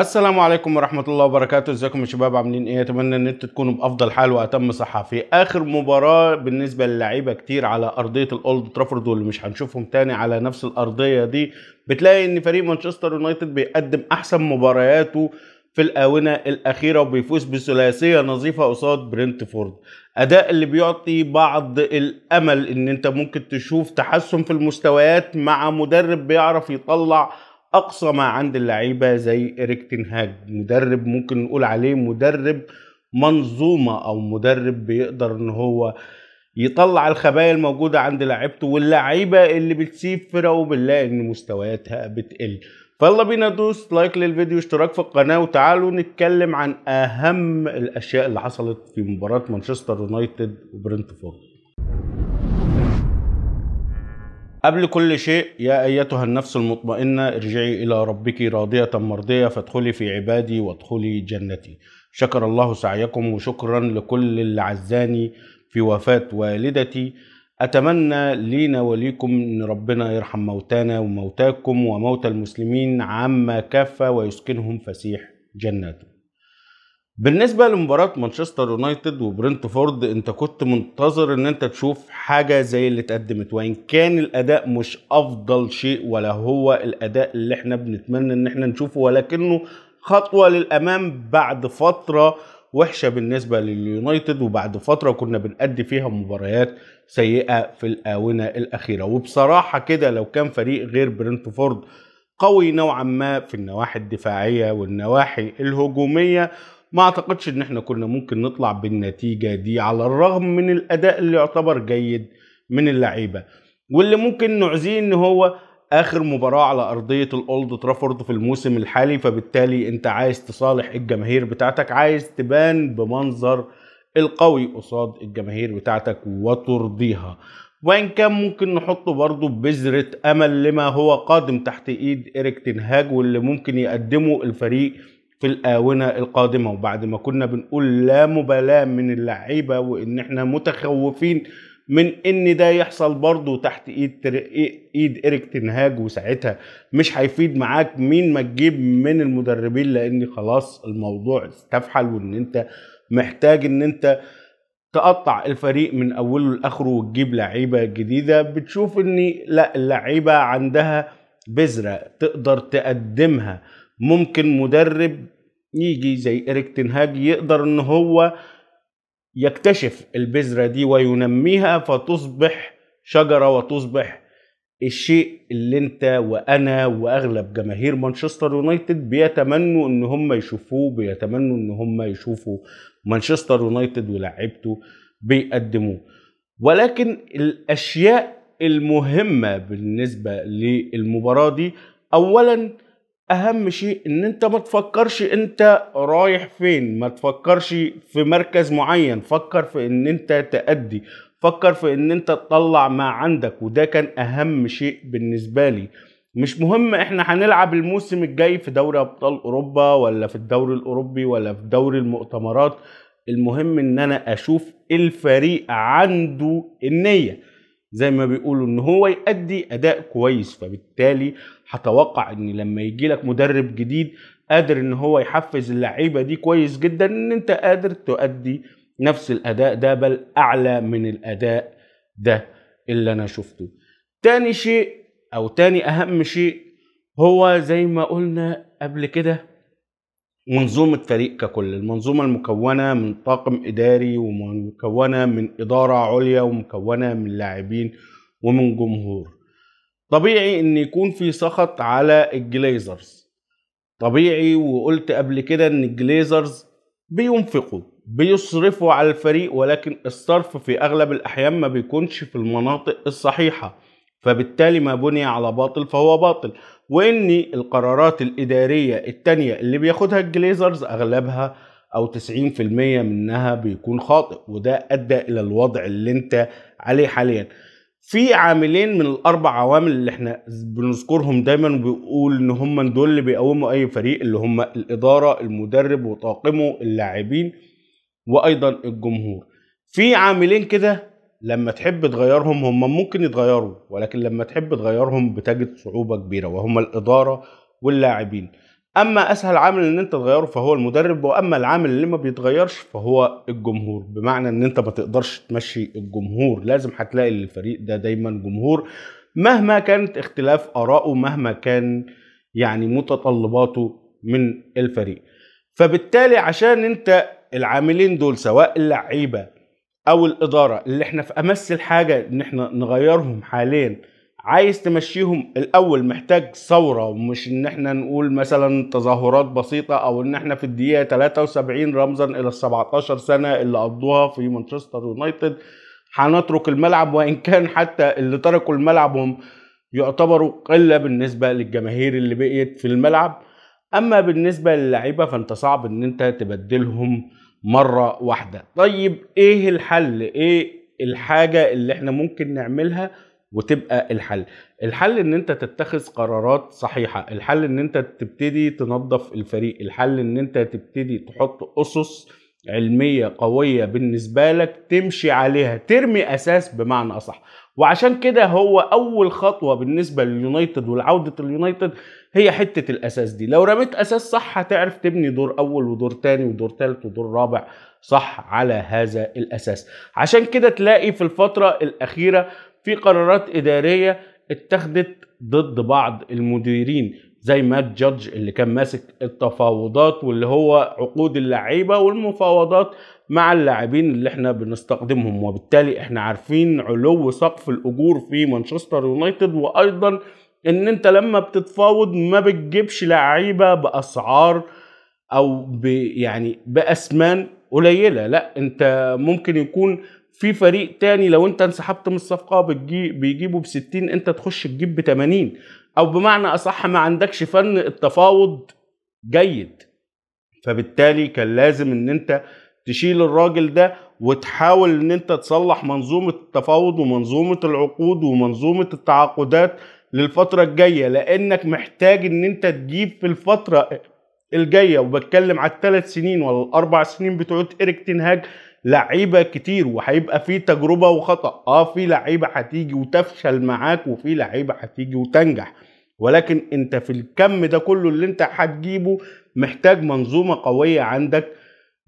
السلام عليكم ورحمة الله وبركاته ازيكم يا شباب عاملين ايه اتمنى ان انتوا تكونوا بافضل حال واتم صحة في اخر مباراة بالنسبة للعيبة كتير على ارضية الاولد ترافورد واللي مش هنشوفهم تاني على نفس الارضية دي بتلاقي ان فريق مانشستر يونايتد بيقدم احسن مبارياته في الآونة الأخيرة وبيفوز بثلاثية نظيفة قصاد برنتفورد أداء اللي بيعطي بعض الأمل إن أنت ممكن تشوف تحسن في المستويات مع مدرب بيعرف يطلع اقصى ما عند اللعيبه زي اريك تنهاج مدرب ممكن نقول عليه مدرب منظومه او مدرب بيقدر ان هو يطلع الخبايا الموجوده عند لعيبته واللعيبه اللي بتسيب فرقه وبنلاقي ان مستوياتها بتقل فيلا بينا دوس لايك للفيديو اشتراك في القناه وتعالوا نتكلم عن اهم الاشياء اللي حصلت في مباراه مانشستر يونايتد وبرنتفورد قبل كل شيء يا أيتها النفس المطمئنة ارجعي إلى ربك راضية مرضية فادخلي في عبادي وادخلي جنتي شكر الله سعيكم وشكرا لكل اللي عزاني في وفاة والدتي أتمنى لينا وليكم أن ربنا يرحم موتانا وموتاكم وموتى المسلمين عما كافة ويسكنهم فسيح جناته بالنسبه لمباراه مانشستر يونايتد وبرنتفورد انت كنت منتظر ان انت تشوف حاجه زي اللي اتقدمت وان كان الاداء مش افضل شيء ولا هو الاداء اللي احنا بنتمنى ان احنا نشوفه ولكنه خطوه للامام بعد فتره وحشه بالنسبه لليونايتد وبعد فتره كنا بنأدي فيها مباريات سيئه في الاونه الاخيره وبصراحه كده لو كان فريق غير برنتفورد قوي نوعا ما في النواحي الدفاعيه والنواحي الهجوميه ما اعتقدش ان احنا كنا ممكن نطلع بالنتيجة دي على الرغم من الاداء اللي يعتبر جيد من اللعيبة واللي ممكن نعزيه ان هو اخر مباراة على ارضية الاولد ترافورد في الموسم الحالي فبالتالي انت عايز تصالح الجماهير بتاعتك عايز تبان بمنظر القوي قصاد الجماهير بتاعتك وترضيها وان كان ممكن نحطه برضه بذرة امل لما هو قادم تحت ايد اريك تنهاج واللي ممكن يقدمه الفريق في الآونة القادمة وبعد ما كنا بنقول لا مبالاة من اللعيبة وإن إحنا متخوفين من إن ده يحصل برضه تحت إيد إيد إيريك تنهاج وساعتها مش هيفيد معاك مين ما تجيب من المدربين لأن خلاص الموضوع استفحل وإن أنت محتاج إن أنت تقطع الفريق من أوله لآخره وتجيب لعيبة جديدة بتشوف إن لا اللعيبة عندها بذرة تقدر تقدمها ممكن مدرب يجي زي إريك تنهاج يقدر إن هو يكتشف البذرة دي وينميها فتصبح شجرة وتصبح الشيء اللي انت وانا واغلب جماهير مانشستر يونايتد بيتمنوا ان هم يشوفوه بيتمنوا ان هم يشوفوا مانشستر يونايتد ولاعيبته بيقدموه ولكن الاشياء المهمه بالنسبه للمباراه دي اولا اهم شيء ان انت ما تفكرش انت رايح فين ما تفكرش في مركز معين فكر في ان انت تأدي فكر في ان انت تطلع ما عندك وده كان اهم شيء بالنسبة لي مش مهم احنا هنلعب الموسم الجاي في دوري ابطال اوروبا ولا في الدوري الاوروبي ولا في دوري المؤتمرات المهم ان انا اشوف الفريق عنده النيه زي ما بيقولوا ان هو يأدي اداء كويس فبالتالي هتوقع ان لما يجي لك مدرب جديد قادر ان هو يحفز اللعيبه دي كويس جدا ان انت قادر تؤدي نفس الاداء ده بل اعلى من الاداء ده اللي انا شفته تاني شيء او تاني اهم شيء هو زي ما قلنا قبل كده منظومة فريق ككل المنظومة المكونة من طاقم إداري ومكونة من إدارة عليا ومكونة من لاعبين ومن جمهور طبيعي ان يكون في سخط على الجليزرز طبيعي وقلت قبل كده ان الجليزرز بينفقوا بيصرفوا على الفريق ولكن الصرف في اغلب الاحيان ما بيكونش في المناطق الصحيحه فبالتالي ما بني على باطل فهو باطل وان القرارات الاداريه التانية اللي بياخدها الجليزرز اغلبها او 90% منها بيكون خاطئ وده ادى الى الوضع اللي انت عليه حاليا في عاملين من الاربع عوامل اللي احنا بنذكرهم دايما وبيقول ان هم دول اللي بيقوموا اي فريق اللي هم الاداره المدرب وطاقمه اللاعبين وايضا الجمهور في عاملين كده لما تحب تغيرهم هم ممكن يتغيروا ولكن لما تحب تغيرهم بتجد صعوبة كبيرة وهم الإدارة واللاعبين أما أسهل عامل إن أنت تغيره فهو المدرب وأما العامل اللي ما بيتغيرش فهو الجمهور بمعنى إن أنت ما تقدرش تمشي الجمهور لازم هتلاقي للفريق ده دايما جمهور مهما كانت اختلاف آرائه مهما كان يعني متطلباته من الفريق فبالتالي عشان أنت العاملين دول سواء اللعيبه او الاداره اللي احنا في امس الحاجه ان احنا نغيرهم حاليا عايز تمشيهم الاول محتاج ثوره ومش ان احنا نقول مثلا تظاهرات بسيطه او ان احنا في الدقيقه 73 رمزا الى ال 17 سنه اللي قضوها في مانشستر يونايتد هنترك الملعب وان كان حتى اللي تركوا الملعب هم يعتبروا قله بالنسبه للجماهير اللي بقيت في الملعب اما بالنسبه للعيبه فانت صعب ان انت تبدلهم مرة واحدة طيب ايه الحل ايه الحاجة اللي احنا ممكن نعملها وتبقى الحل الحل ان انت تتخذ قرارات صحيحة الحل ان انت تبتدي تنظف الفريق الحل ان انت تبتدي تحط اسس علمية قوية بالنسبة لك تمشي عليها ترمي اساس بمعنى اصح وعشان كده هو اول خطوه بالنسبه لليونايتد ولعوده اليونايتد هي حته الاساس دي لو رميت اساس صح هتعرف تبني دور اول ودور تاني ودور تالت ودور رابع صح على هذا الاساس عشان كده تلاقي في الفتره الاخيره في قرارات اداريه اتخذت ضد بعض المديرين زي ما جادج اللي كان ماسك التفاوضات واللي هو عقود اللعيبه والمفاوضات مع اللاعبين اللي احنا بنستخدمهم وبالتالي احنا عارفين علو سقف الاجور في مانشستر يونايتد وايضا ان انت لما بتتفاوض ما بتجيبش لعيبه باسعار او يعني باثمان قليله لا انت ممكن يكون في فريق تاني لو انت انسحبت من الصفقه بتجي بيجيبه ب 60 انت تخش تجيب ب 80 او بمعنى اصح ما عندكش فن التفاوض جيد فبالتالي كان لازم ان انت تشيل الراجل ده وتحاول ان انت تصلح منظومه التفاوض ومنظومه العقود ومنظومه التعاقدات للفتره الجايه لانك محتاج ان انت تجيب في الفتره الجايه وبتكلم على الثلاث سنين ولا الاربع سنين بتوع ايريك تنهاج لعيبه كتير وهيبقى في تجربه وخطا اه في لعيبه هتيجي وتفشل معاك وفي لعيبه هتيجي وتنجح ولكن انت في الكم ده كله اللي انت هتجيبه محتاج منظومه قويه عندك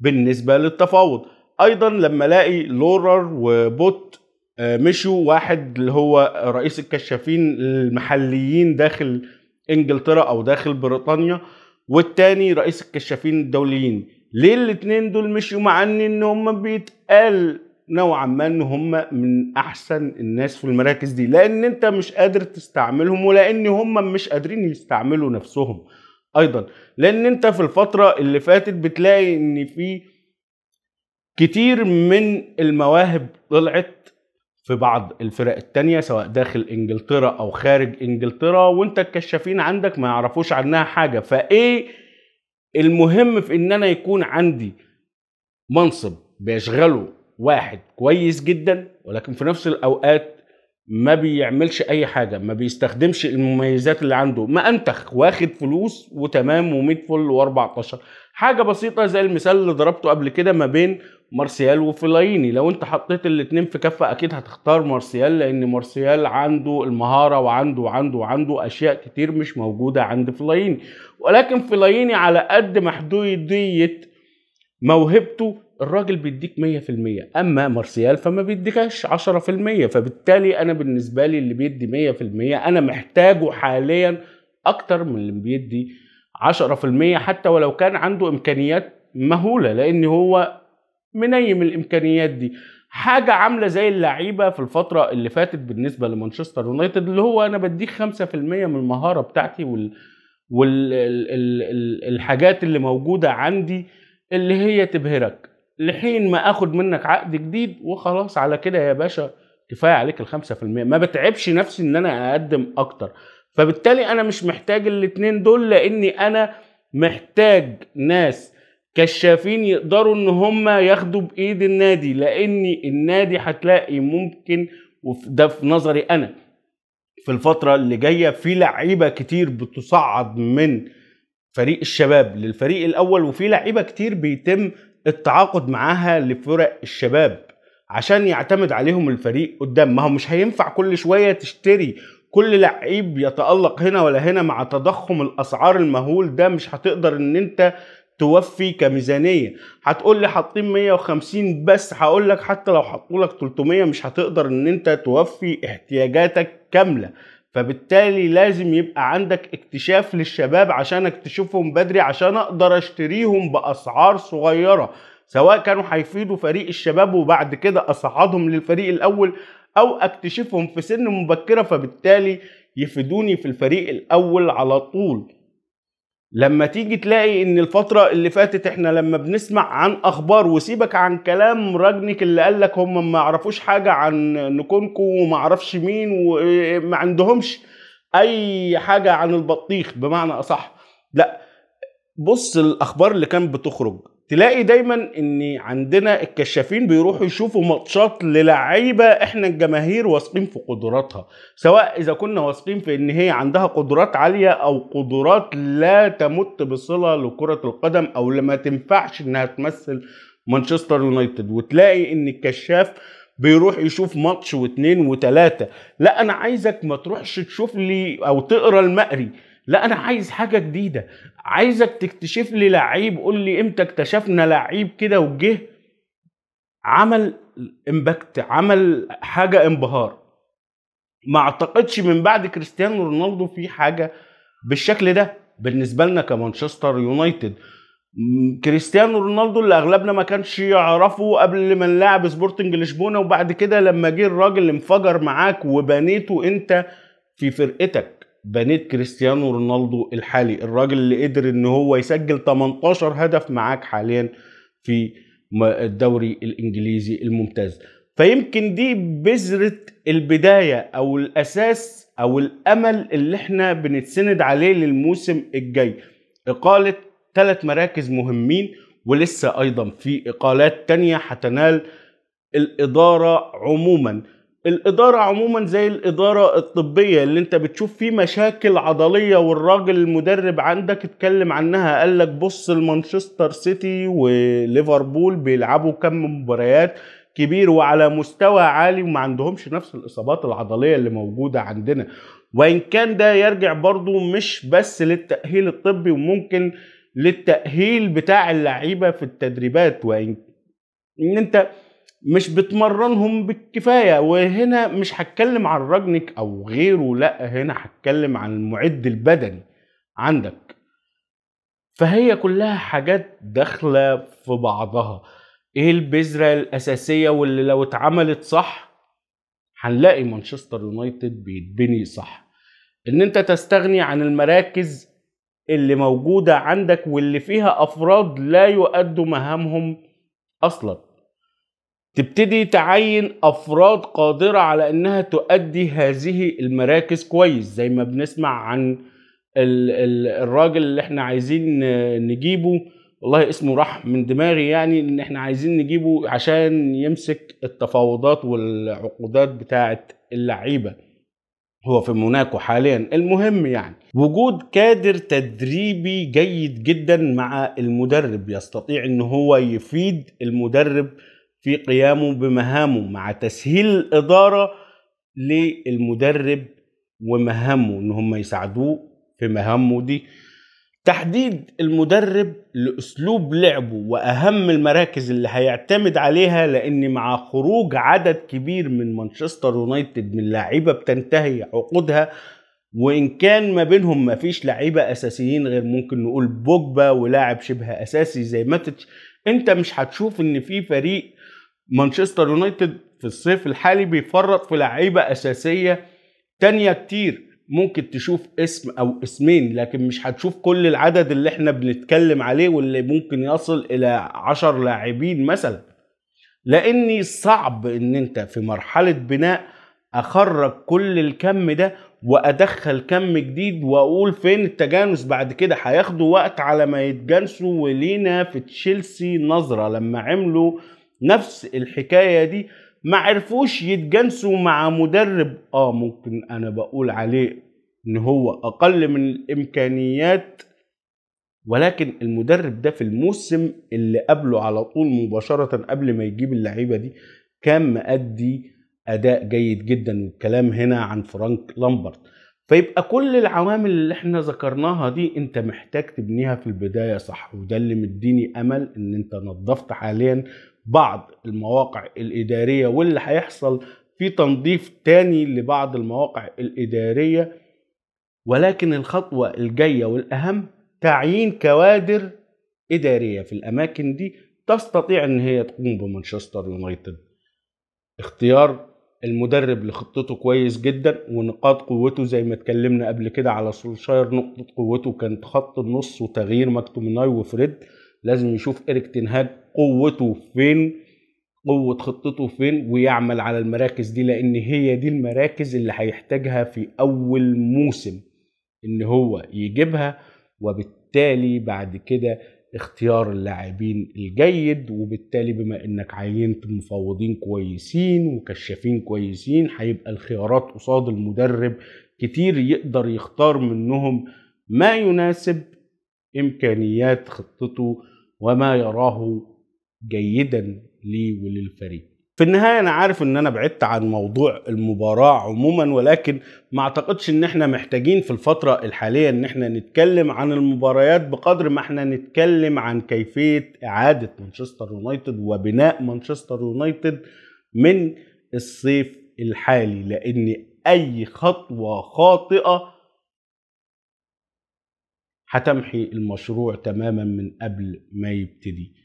بالنسبه للتفاوض ايضا لما الاقي لورر وبوت آه، مشوا واحد اللي هو رئيس الكشافين المحليين داخل انجلترا او داخل بريطانيا والتاني رئيس الكشافين الدوليين ليه الاتنين دول مشيوا مع ان ان هم بيتقال نوعا ما ان هم من احسن الناس في المراكز دي لان انت مش قادر تستعملهم ولان هم مش قادرين يستعملوا نفسهم ايضا لان انت في الفتره اللي فاتت بتلاقي ان في كتير من المواهب طلعت في بعض الفرق التانية سواء داخل انجلترا او خارج انجلترا وانت الكشافين عندك ما يعرفوش عنها حاجه فايه المهم في ان انا يكون عندي منصب بيشغله واحد كويس جدا ولكن في نفس الاوقات ما بيعملش اي حاجه ما بيستخدمش المميزات اللي عنده ما انتخ واخد فلوس وتمام و100 فل و14 حاجه بسيطه زي المثال اللي ضربته قبل كده ما بين مارسيال وفلايني لو انت حطيت الاتنين في كفه اكيد هتختار مارسيال لان مارسيال عنده المهاره وعنده وعنده وعنده اشياء كتير مش موجوده عند فلايني ولكن فلايني على قد محدوديه موهبته الراجل بيديك 100% اما مارسيال فما بيديكش 10% فبالتالي انا بالنسبه لي اللي بيدي 100% انا محتاجه حاليا اكتر من اللي بيدي 10% حتى ولو كان عنده امكانيات مهوله لان هو منيم الامكانيات دي حاجه عامله زي اللعيبه في الفتره اللي فاتت بالنسبه لمانشستر يونايتد اللي هو انا بديك 5% من المهاره بتاعتي وال والحاجات اللي موجوده عندي اللي هي تبهرك لحين ما اخد منك عقد جديد وخلاص على كده يا باشا كفايه عليك الخمسة في المية ما بتعبش نفسي ان انا اقدم اكتر فبالتالي انا مش محتاج الاتنين دول لاني انا محتاج ناس كشافين يقدروا ان هم ياخدوا بايد النادي لان النادي هتلاقي ممكن وده في نظري انا في الفتره اللي جايه في لعيبه كتير بتصعد من فريق الشباب للفريق الاول وفي لعيبه كتير بيتم التعاقد معاها لفرق الشباب عشان يعتمد عليهم الفريق قدام ما هو مش هينفع كل شويه تشتري كل لعيب يتالق هنا ولا هنا مع تضخم الاسعار المهول ده مش هتقدر ان انت توفي كميزانيه هتقول لي حاطين 150 بس هقول لك حتى لو حطوا لك 300 مش هتقدر ان انت توفي احتياجاتك كامله فبالتالي لازم يبقى عندك اكتشاف للشباب عشان اكتشفهم بدري عشان اقدر اشتريهم باسعار صغيره سواء كانوا هيفيدوا فريق الشباب وبعد كده اصعدهم للفريق الاول او اكتشفهم في سن مبكره فبالتالي يفيدوني في الفريق الاول على طول لما تيجي تلاقي ان الفترة اللي فاتت احنا لما بنسمع عن اخبار وسيبك عن كلام رجنك اللي قالك هم ما عرفوش حاجة عن نكونكو وما عرفش مين وما عندهمش اي حاجة عن البطيخ بمعنى اصح لا بص الاخبار اللي كانت بتخرج تلاقي دايما ان عندنا الكشافين بيروحوا يشوفوا ماتشات للعيبه احنا الجماهير واثقين في قدراتها سواء اذا كنا واثقين في ان هي عندها قدرات عاليه او قدرات لا تمت بصله لكره القدم او ما تنفعش انها تمثل مانشستر يونايتد وتلاقي ان الكشاف بيروح يشوف ماتش واثنين وثلاثه لا انا عايزك ما تروحش تشوف لي او تقرا المقري لا انا عايز حاجه جديده عايزك تكتشف لي لعيب قول لي امتى اكتشفنا لعيب كده وجه عمل امباكت عمل حاجه انبهار ما اعتقدش من بعد كريستيانو رونالدو في حاجه بالشكل ده بالنسبه لنا كمانشستر يونايتد كريستيانو رونالدو اللي اغلبنا ما كانش يعرفه قبل ما نلعب سبورتنج لشبونه وبعد كده لما جه الراجل انفجر معاك وبنيته انت في فرقتك بنيت كريستيانو رونالدو الحالي الراجل اللي قدر ان هو يسجل 18 هدف معاك حاليا في الدوري الانجليزي الممتاز فيمكن دي بذرة البداية او الاساس او الامل اللي احنا بنتسند عليه للموسم الجاي اقالة ثلاث مراكز مهمين ولسه ايضا في اقالات تانية هتنال الادارة عموما الاداره عموما زي الاداره الطبيه اللي انت بتشوف فيه مشاكل عضليه والراجل المدرب عندك اتكلم عنها قال لك بص المانشستر سيتي وليفربول بيلعبوا كم مباريات كبير وعلى مستوى عالي وما عندهمش نفس الاصابات العضليه اللي موجوده عندنا وان كان ده يرجع برضو مش بس للتاهيل الطبي وممكن للتاهيل بتاع اللعيبه في التدريبات وان ان انت مش بتمرنهم بالكفايه وهنا مش هتكلم عن رجنك او غيره لا هنا هتكلم عن المعد البدني عندك فهي كلها حاجات داخله في بعضها ايه البذره الاساسيه واللي لو اتعملت صح هنلاقي مانشستر يونايتد بيتبني صح ان انت تستغني عن المراكز اللي موجوده عندك واللي فيها افراد لا يؤدوا مهامهم اصلا تبتدي تعين افراد قادره على انها تؤدي هذه المراكز كويس زي ما بنسمع عن الراجل اللي احنا عايزين نجيبه والله اسمه راح من دماغي يعني ان احنا عايزين نجيبه عشان يمسك التفاوضات والعقودات بتاعه اللعيبه هو في موناكو حاليا المهم يعني وجود كادر تدريبي جيد جدا مع المدرب يستطيع ان هو يفيد المدرب في قيامه بمهامه مع تسهيل الإدارة للمدرب ومهامه إن هم يساعدوه في مهامه دي تحديد المدرب لأسلوب لعبه وأهم المراكز اللي هيعتمد عليها لأن مع خروج عدد كبير من مانشستر يونايتد من لاعيبة بتنتهي عقودها وان كان ما بينهم ما فيش لعيبه اساسيين غير ممكن نقول بوجبا ولاعب شبه اساسي زي ماتتش انت مش هتشوف ان في فريق مانشستر يونايتد في الصيف الحالي بيفرط في لعيبه اساسيه تانية كتير ممكن تشوف اسم او اسمين لكن مش هتشوف كل العدد اللي احنا بنتكلم عليه واللي ممكن يصل الى عشر لاعبين مثلا لاني صعب ان انت في مرحلة بناء اخرج كل الكم ده وادخل كم جديد واقول فين التجانس بعد كده هياخدوا وقت على ما يتجانسوا ولينا في تشيلسي نظرة لما عملوا نفس الحكاية دي ما عرفوش يتجانسوا مع مدرب اه ممكن انا بقول عليه ان هو اقل من الامكانيات ولكن المدرب ده في الموسم اللي قبله على طول مباشرة قبل ما يجيب اللعيبة دي كان مأدي أداء جيد جدا والكلام هنا عن فرانك لامبرت فيبقى كل العوامل اللي احنا ذكرناها دي انت محتاج تبنيها في البدايه صح وده اللي مديني امل ان انت نظفت حاليا بعض المواقع الاداريه واللي هيحصل في تنظيف تاني لبعض المواقع الاداريه ولكن الخطوه الجايه والاهم تعيين كوادر اداريه في الاماكن دي تستطيع ان هي تقوم بمانشستر يونايتد اختيار المدرب لخطته كويس جدا ونقاط قوته زي ما اتكلمنا قبل كده على سولشاير نقطة قوته كانت خط النص وتغيير مكتوميناي وفريد لازم يشوف إيريك تنهاج قوته فين قوة خطته فين ويعمل على المراكز دي لأن هي دي المراكز اللي هيحتاجها في أول موسم إن هو يجيبها وبالتالي بعد كده اختيار اللاعبين الجيد وبالتالي بما انك عينت مفوضين كويسين وكشافين كويسين هيبقى الخيارات قصاد المدرب كتير يقدر يختار منهم ما يناسب امكانيات خطته وما يراه جيدا ليه وللفريق في النهاية أنا عارف إن أنا بعدت عن موضوع المباراة عموما ولكن ما أعتقدش إن إحنا محتاجين في الفترة الحالية إن إحنا نتكلم عن المباريات بقدر ما إحنا نتكلم عن كيفية إعادة مانشستر يونايتد وبناء مانشستر يونايتد من الصيف الحالي لأن أي خطوة خاطئة هتمحي المشروع تماما من قبل ما يبتدي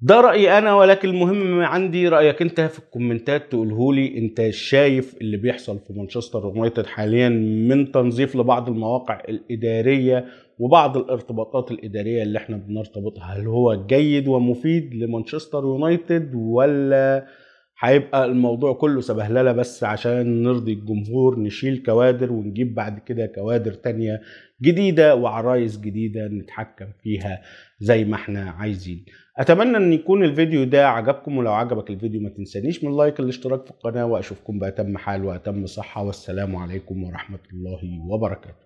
ده رأيي أنا ولكن المهم عندي رأيك أنت في الكومنتات تقوله لي أنت شايف اللي بيحصل في مانشستر يونايتد حاليا من تنظيف لبعض المواقع الإدارية وبعض الارتباطات الإدارية اللي احنا بنرتبطها هل هو جيد ومفيد لمانشستر يونايتد ولا هيبقى الموضوع كله سبهلله بس عشان نرضي الجمهور نشيل كوادر ونجيب بعد كده كوادر تانية جديدة وعرايس جديدة نتحكم فيها زي ما احنا عايزين اتمنى ان يكون الفيديو ده عجبكم ولو عجبك الفيديو ما تنسانيش من اللايك والاشتراك في القناه واشوفكم باتم حال واتم صحه والسلام عليكم ورحمه الله وبركاته